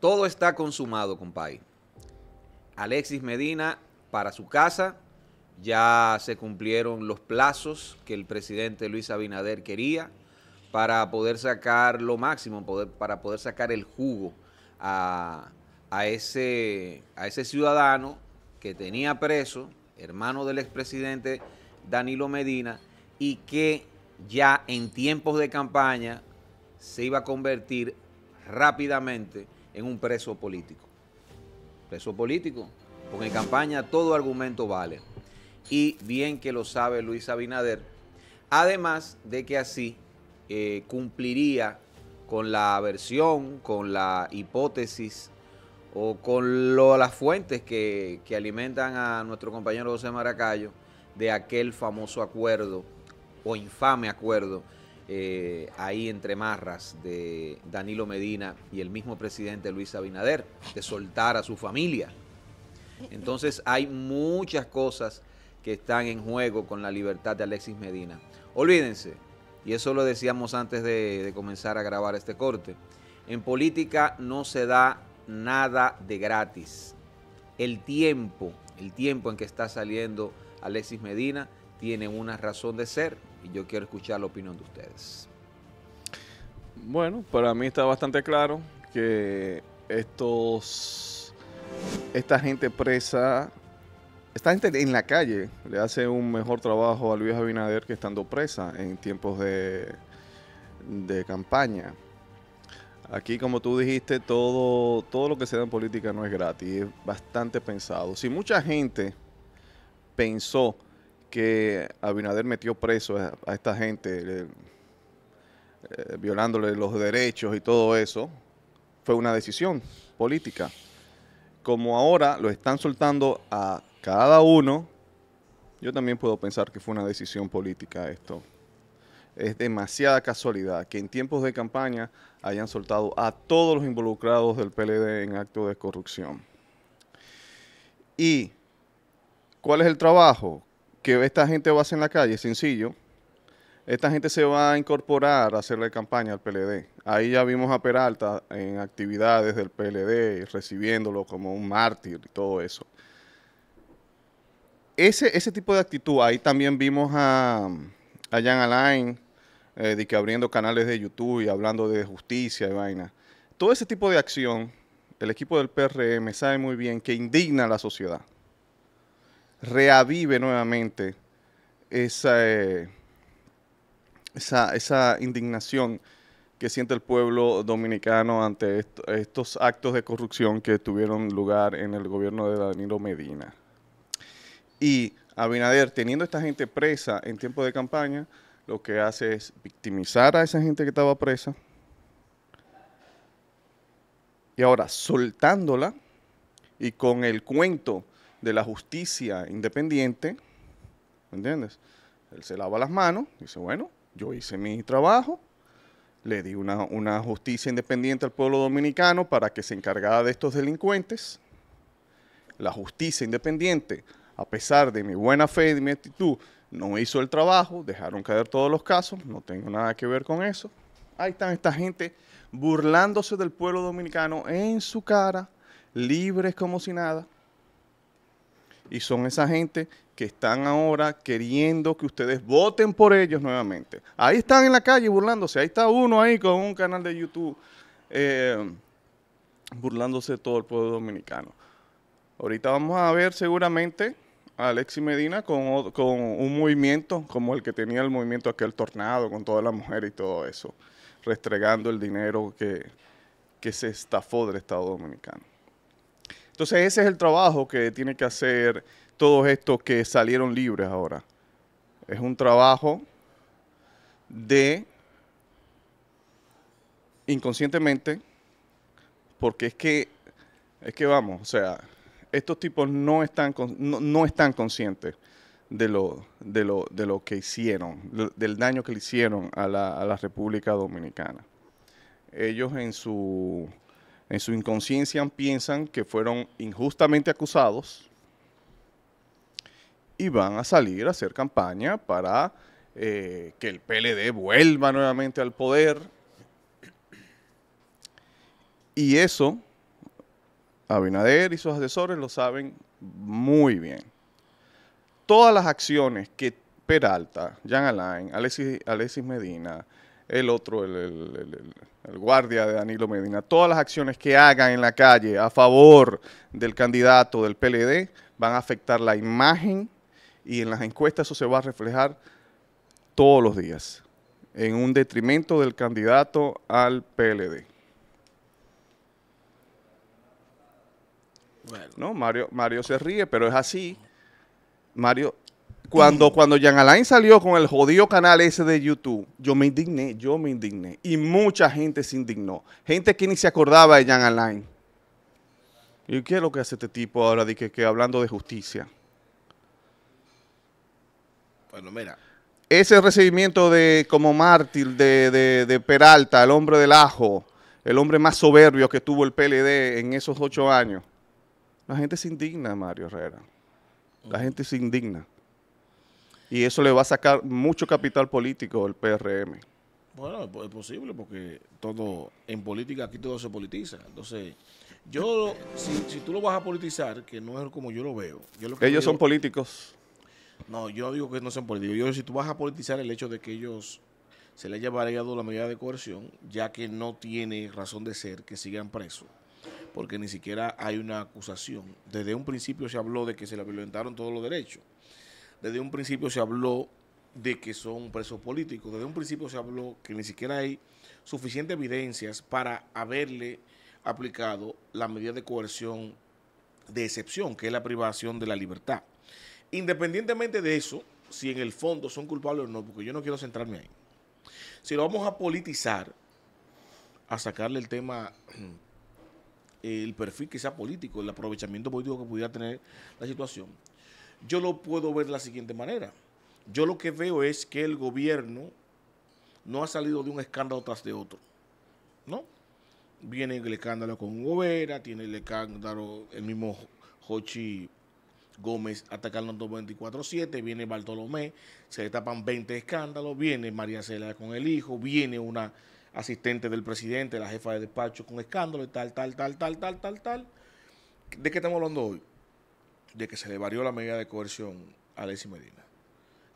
Todo está consumado, compadre. Alexis Medina para su casa. Ya se cumplieron los plazos que el presidente Luis Abinader quería para poder sacar lo máximo, para poder sacar el jugo a, ese, a ese ciudadano que tenía preso, hermano del expresidente Danilo Medina, y que ya en tiempos de campaña se iba a convertir rápidamente en un preso político. Preso político, porque en campaña todo argumento vale. Y bien que lo sabe Luis Abinader, además de que así eh, cumpliría con la versión, con la hipótesis o con las fuentes que, que alimentan a nuestro compañero José Maracayo de aquel famoso acuerdo o infame acuerdo eh, ahí entre marras de Danilo Medina y el mismo presidente Luis Abinader, de soltar a su familia. Entonces hay muchas cosas que están en juego con la libertad de Alexis Medina. Olvídense, y eso lo decíamos antes de comenzar a grabar este corte, en política no se da nada de gratis. El tiempo, el tiempo en que está saliendo Alexis Medina, tienen una razón de ser y yo quiero escuchar la opinión de ustedes. Bueno, para mí está bastante claro que estos esta gente presa, esta gente en la calle le hace un mejor trabajo a Luis Abinader que estando presa en tiempos de, de campaña. Aquí, como tú dijiste, todo, todo lo que se da en política no es gratis, es bastante pensado. Si mucha gente pensó que Abinader metió preso a, esta gente, eh, violándole los derechos y todo eso, fue una decisión política. Como ahora lo están soltando a cada uno, yo también puedo pensar que fue una decisión política esto. Es demasiada casualidad que en tiempos de campaña hayan soltado a todos los involucrados del PLD en actos de corrupción. ¿Y cuál es el trabajo? que esta gente va a hacer en la calle, sencillo, esta gente se va a incorporar a hacerle campaña al PLD. Ahí ya vimos a Peralta en actividades del PLD, recibiéndolo como un mártir y todo eso. Ese, ese tipo de actitud, ahí también vimos a, a Jan Alain, eh, de que abriendo canales de YouTube y hablando de justicia y vaina. Todo ese tipo de acción, el equipo del PRM sabe muy bien que indigna a la sociedad reavive nuevamente eh, esa, esa, indignación que siente el pueblo dominicano ante estos actos de corrupción que tuvieron lugar en el gobierno de Danilo Medina. Y Abinader, teniendo esta gente presa en tiempo de campaña, lo que hace es victimizar a esa gente que estaba presa. Y ahora, soltándola y con el cuento de la justicia independiente, entiendes? Él se lava las manos, dice, bueno, yo hice mi trabajo, le di una, justicia independiente al pueblo dominicano para que se encargara de estos delincuentes. La justicia independiente, a pesar de mi buena fe y mi actitud, no hizo el trabajo, dejaron caer todos los casos, no tengo nada que ver con eso. Ahí están esta gente burlándose del pueblo dominicano en su cara, libres como si nada y son esa gente que están ahora queriendo que ustedes voten por ellos nuevamente. Ahí están en la calle burlándose, ahí está uno ahí con un canal de YouTube eh, burlándose de todo el pueblo dominicano. Ahorita vamos a ver seguramente a Alexi Medina con, un movimiento como el que tenía el movimiento aquel tornado, con todas las mujeres y todo eso, restregando el dinero que se estafó del Estado Dominicano. Entonces ese es el trabajo que tiene que hacer todos estos que salieron libres ahora. Es un trabajo de inconscientemente, porque es que, es que vamos, o sea, estos tipos no están, no, están conscientes de lo, de, lo, que hicieron, del daño que le hicieron a la, a la República Dominicana. Ellos en su en su inconsciencia piensan que fueron injustamente acusados y van a salir a hacer campaña para eh, que el PLD vuelva nuevamente al poder. Y eso, Abinader y sus asesores lo saben muy bien. Todas las acciones que Peralta, Jean Alain, Alexis, Alexis Medina, el otro, el, guardia de Danilo Medina. Todas las acciones que hagan en la calle a favor del candidato del PLD van a afectar la imagen y en las encuestas eso se va a reflejar todos los días, en un detrimento del candidato al PLD. No, Mario, Mario se ríe, pero es así. Mario cuando, cuando Jean Alain salió con el jodido canal ese de YouTube, yo me indigné, yo me indigné. Y mucha gente se indignó. Gente que ni se acordaba de Jean Alain. ¿Y qué es lo que hace este tipo ahora de que, hablando de justicia? Bueno, mira. Ese recibimiento de como mártir de Peralta, el hombre del ajo, el hombre más soberbio que tuvo el PLD en esos ocho años. La gente se indigna, Mario Herrera. La gente se indigna. Y eso le va a sacar mucho capital político al PRM. Bueno, es posible porque todo en política aquí todo se politiza. Entonces, yo, si, tú lo vas a politizar, que no es como yo lo veo. Yo ellos son políticos. No, yo digo que no son políticos. Yo si tú vas a politizar el hecho de que ellos se le haya variado la medida de coerción, ya que no tiene razón de ser que sigan presos, porque ni siquiera hay una acusación. Desde un principio se habló de que se le violentaron todos los derechos. Desde un principio se habló de que son presos políticos. Desde un principio se habló que ni siquiera hay suficientes evidencias para haberle aplicado la medida de coerción de excepción, que es la privación de la libertad. Independientemente de eso, si en el fondo son culpables o no, porque yo no quiero centrarme ahí. Si lo vamos a politizar, a sacarle el tema, eh, el perfil que sea político, el aprovechamiento político que pudiera tener la situación, yo lo puedo ver de la siguiente manera. Yo lo que veo es que el gobierno no ha salido de un escándalo tras de otro, ¿no? Viene el escándalo con Gobera, tiene el escándalo, el mismo Jochi Gómez atacando 24-7, viene Bartolomé, se destapan 20 escándalos, viene María Cela con el hijo, viene una asistente del presidente, la jefa de despacho con escándalo, tal, tal, tal, tal, tal, tal, tal. ¿De qué estamos hablando hoy? de que se le varió la medida de coerción a Alexis Medina.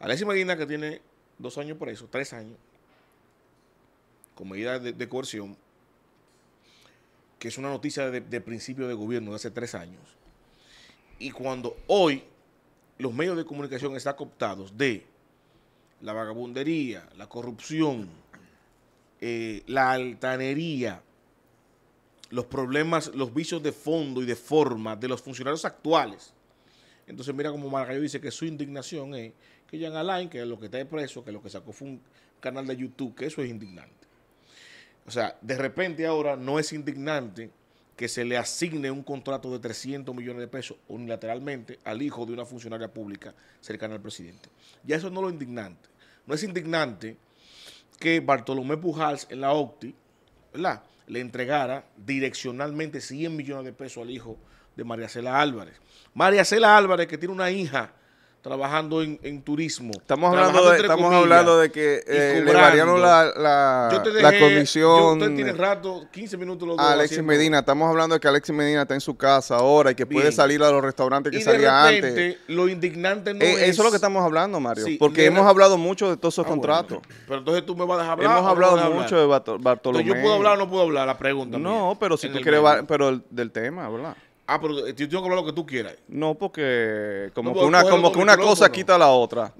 Alexis Medina, que tiene dos años eso, tres años, con medida de, coerción, que es una noticia de, principio de gobierno de hace tres años. Y cuando hoy los medios de comunicación están cooptados de la vagabundería, la corrupción, eh, la altanería, los problemas, los vicios de fondo y de forma de los funcionarios actuales, entonces mira como Margallo dice que su indignación es que Jean Alain, que es lo que está de preso, que lo que sacó fue un canal de YouTube, que eso es indignante. O sea, de repente ahora no es indignante que se le asigne un contrato de 300 millones de pesos unilateralmente al hijo de una funcionaria pública cercana al presidente. Ya eso no es lo indignante. No es indignante que Bartolomé Pujals en la OCTI ¿verdad? le entregara direccionalmente 100 millones de pesos al hijo de María Cela Álvarez. María Cela Álvarez, que tiene una hija trabajando en, turismo. Estamos hablando de, estamos hablando de que eh, le variaron la, la, la comisión. Yo, usted tiene rato, 15 minutos. Alexis Medina, estamos hablando de que Alexis Medina está en su casa ahora y que puede salir a los restaurantes que y salía de repente, antes. Lo indignante no eh, es... Eso es lo que estamos hablando, Mario. porque hemos hablado mucho de todos esos ah, contratos. Pero entonces tú me vas a dejar hablar. Hemos hablado mucho de Bartolomé. Entonces, yo puedo hablar o no puedo hablar, la pregunta. No, pero si tú quieres, pero del tema, ¿verdad? Ah, pero eh, yo tengo que hablar lo que tú quieras. No, porque como que pues, una, como que una cosa quita la otra.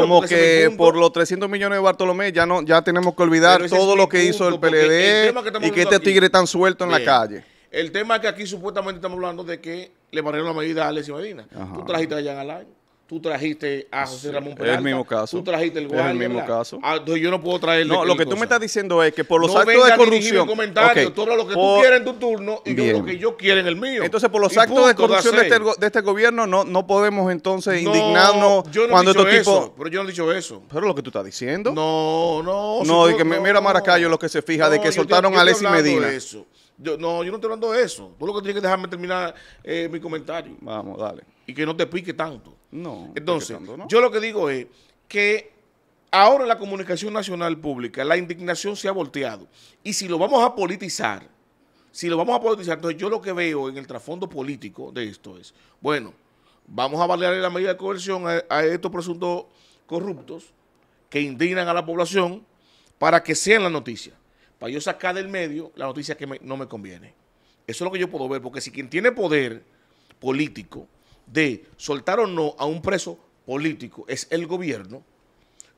como que por los 300 millones de Bartolomé ya no ya tenemos que olvidar todo lo que hizo el PLD y que este tigre tan suelto en la calle. El tema es que aquí supuestamente estamos hablando de que le barrieron la medida a Alexis Medina. Tú trajiste a Jan Alain tú trajiste a José Ramón Peralta. Es el mismo caso. Tú trajiste el guardia. Es el mismo caso. Ah, yo no puedo traerle... No, lo que tú me estás diciendo es que por los actos de corrupción. Okay. Tú hablas lo que tú quieres en tu turno y yo lo que yo quiero en el mío. Entonces, por los actos de corrupción este de este, gobierno, no, no podemos entonces indignarnos yo no cuando estos Pero yo no he dicho eso. Pero lo que tú estás diciendo. No, no. No, que mira Maracayo lo que se fija de que soltaron a Alexis Medina. no, yo no estoy hablando de eso. Tú lo que tienes que dejarme terminar eh, mi comentario. Vamos, dale. Y que no te pique tanto. No. Entonces, yo lo que digo es que ahora la comunicación nacional pública, la indignación se ha volteado. Y si lo vamos a politizar, si lo vamos a politizar, entonces yo lo que veo en el trasfondo político de esto es, bueno, vamos a valer la medida de coerción a, estos presuntos corruptos que indignan a la población para que sean la noticia. Para yo sacar del medio la noticia que no me conviene. Eso es lo que yo puedo ver, porque si quien tiene poder político de soltar o no a un preso político es el gobierno,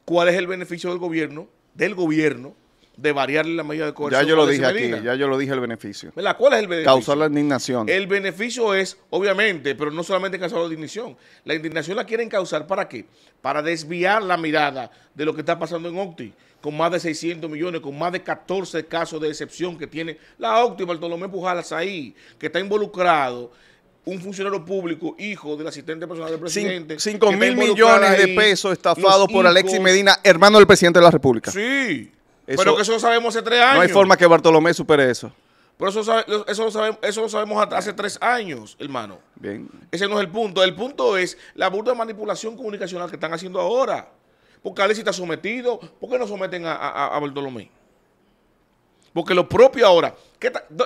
¿cuál es el beneficio del gobierno, del gobierno, de variar la medida de coerción? Ya yo lo dije aquí, ya yo lo dije el beneficio. ¿Cuál es el beneficio? Causar la indignación. El beneficio es, obviamente, pero no solamente causar la indignación. La indignación la quieren causar ¿para qué? Para desviar la mirada de lo que está pasando en Octi, con más de 600 millones, con más de 14 casos de excepción que tiene la Octi, Bartolomé Pujalas ahí, que está involucrado un funcionario público, hijo del asistente personal del presidente. 5 mil millones de pesos estafados por Alexis Medina, hermano del presidente de la República. Sí, pero que eso lo sabemos hace tres años. No hay forma que Bartolomé supere eso. Pero eso, eso, lo sabemos, eso hace tres años, hermano. Bien. Ese no es el punto. El punto es la burda manipulación comunicacional que están haciendo ahora. Porque Alexis está sometido. ¿Por qué no someten a, Bartolomé? Porque lo propio ahora.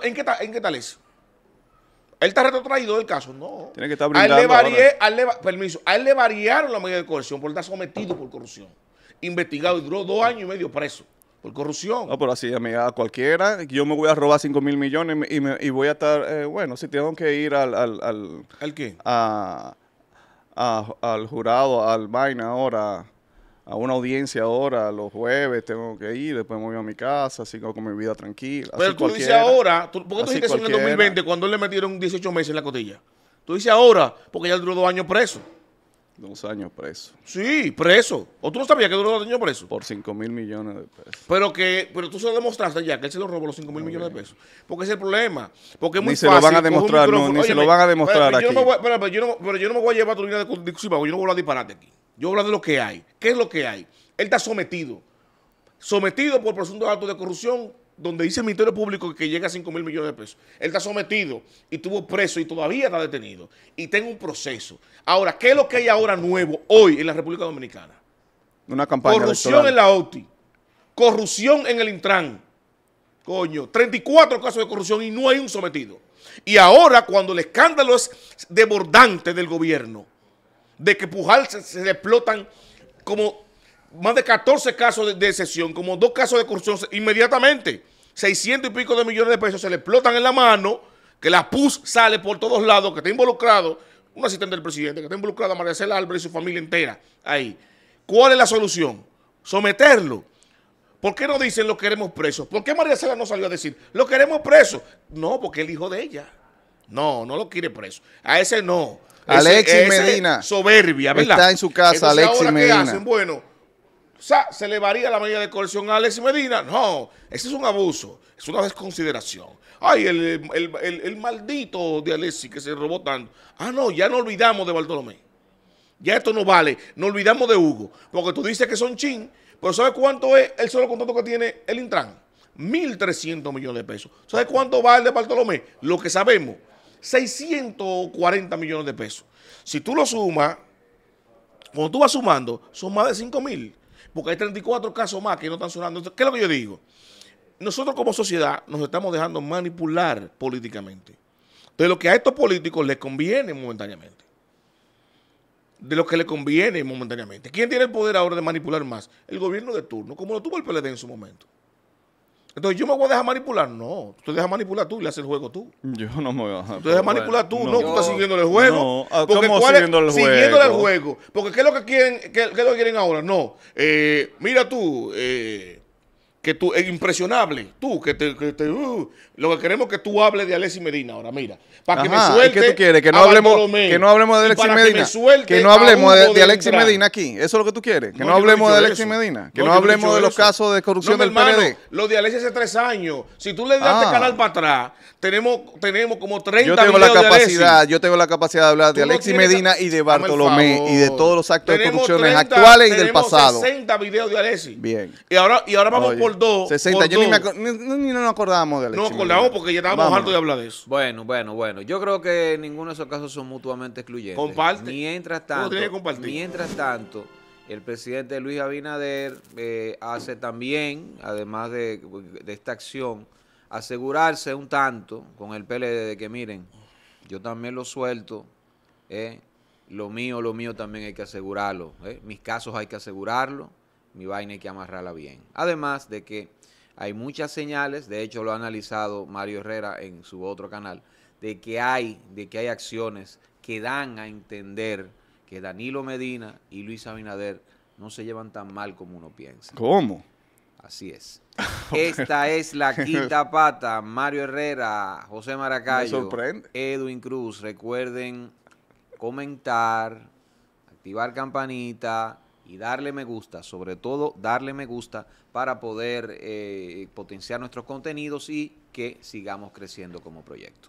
¿En qué en qué tal es? Él está retrotraído del caso, no. Tiene que estar A él le, a él le permiso, a él le variaron la medida de coerción por está sometido por corrupción. Investigado y duró dos años y medio preso por corrupción. No, pero así, amiga, cualquiera, yo me voy a robar 5 mil millones y, me, voy a estar, eh, bueno, si tengo que ir al... ¿Al, al, al qué? al jurado, al vaina ahora a una audiencia ahora, los jueves tengo que ir, después me voy a mi casa, sigo con mi vida tranquila. Pero tú dices ahora, ¿por qué tú dijiste eso en el 2020 cuando le metieron 18 meses en la cotilla? Tú dices ahora, porque ya duró dos años preso. Dos años preso. Sí, preso. ¿O tú no sabías que duró dos años preso? Por 5 mil millones de pesos. Pero que, pero tú se lo demostraste ya, que él se lo robó los 5 mil millones de pesos. Porque ese es el problema. Porque es muy ni se lo van a demostrar, no, ni se lo van a demostrar aquí. Yo no voy, pero, yo no, pero, yo no, me voy a llevar a tu línea de discusión, yo no voy a hablar disparate aquí. Yo voy a hablar de lo que hay. ¿Qué es lo que hay? Él está sometido. Sometido por presuntos actos de corrupción donde dice el Ministerio Público que llega a 5 mil millones de pesos. Él está sometido y estuvo preso y todavía está detenido. Y tengo un proceso. Ahora, ¿qué es lo que hay ahora nuevo hoy en la República Dominicana? Una campaña Corrupción en la OTI. Corrupción en el Intran. Coño, 34 casos de corrupción y no hay un sometido. Y ahora, cuando el escándalo es debordante del gobierno, de que Pujal se explotan como más de 14 casos de, excepción, como dos casos de corrupción inmediatamente. 600 y pico de millones de pesos se le explotan en la mano, que la PUS sale por todos lados, que está involucrado un asistente del presidente, que está involucrado a María Cela Álvarez y su familia entera ahí. ¿Cuál es la solución? Someterlo. ¿Por qué no dicen lo queremos preso? ¿Por qué María Cela no salió a decir lo queremos preso? No, porque el hijo de ella. No, no lo quiere preso. A ese no. Alexis Medina. Soberbia, ¿verdad? Está en su casa, Entonces, Alexis ahora, Medina. ¿qué hacen? Bueno, o sea, se le varía la medida de coerción a Alex Medina. No, ese es un abuso, es una desconsideración. Ay, el, el, maldito de Alexis que se robó tanto. Ah, no, ya no olvidamos de Bartolomé. Ya esto no vale, no olvidamos de Hugo. Porque tú dices que son chin, pero ¿sabes cuánto es el solo contrato que tiene el Intran? 1.300 millones de pesos. ¿Sabes cuánto vale el de Bartolomé? Lo que sabemos, 640 millones de pesos. Si tú lo sumas, cuando tú vas sumando, son más de 5 mil porque hay 34 casos más que no están sonando. ¿Qué es lo que yo digo? Nosotros como sociedad nos estamos dejando manipular políticamente. De lo que a estos políticos les conviene momentáneamente. De lo que les conviene momentáneamente. ¿Quién tiene el poder ahora de manipular más? El gobierno de turno, como lo tuvo el PLD en su momento. Entonces, ¿yo me voy a dejar manipular? No. Tú te dejas manipular tú y le haces el juego tú. Yo no me voy a dejar. Tú te dejas manipular tú. No, tú estás siguiendo el juego. No. Ah, ¿Cómo siguiendo el juego? Siguiendo el juego. Porque ¿qué es lo que quieren, qué, es lo quieren ahora? No. Eh, mira tú, eh, que tú, es eh, impresionable, tú, que te, uh, lo que queremos es que tú hables de Alexis Medina ahora, mira, para que me suelte. ¿Qué tú quieres? Que no hablemos, que no hablemos de Alexis Medina. Que, no hablemos de, Alexis Medina aquí. Eso es lo que tú quieres. Que no, hablemos de Alexis Medina. Que no, hablemos de los casos de corrupción del hermano, PND. Lo de Alexis hace tres años. Si tú le das el este ah. canal para atrás, tenemos, tenemos como 30 yo tengo la capacidad, Yo tengo la capacidad de hablar de Alexis Medina y de Bartolomé y de todos los actos de corrupción actuales y del pasado. 60 videos de Alexis. Bien. Y ahora, y ahora vamos por 60. yo Ni, me nos acordábamos de la No nos porque ya estábamos hartos de hablar de eso. Bueno, bueno, bueno. Yo creo que ninguno de esos casos son mutuamente excluyentes. Comparte. Mientras tanto, mientras tanto el presidente Luis Abinader eh, hace también, además de, esta acción, asegurarse un tanto con el PLD de que miren, yo también lo suelto, eh, lo mío, lo mío también hay que asegurarlo, eh, mis casos hay que asegurarlo, mi vaina hay que amarrarla bien. Además de que hay muchas señales, de hecho lo ha analizado Mario Herrera en su otro canal, de que hay, de que hay acciones que dan a entender que Danilo Medina y Luis Abinader no se llevan tan mal como uno piensa. ¿Cómo? Así es. Esta es la quinta pata. Mario Herrera, José Maracayo, Edwin Cruz. Recuerden comentar, activar campanita, y darle me gusta, sobre todo darle me gusta para poder eh, potenciar nuestros contenidos y que sigamos creciendo como proyecto.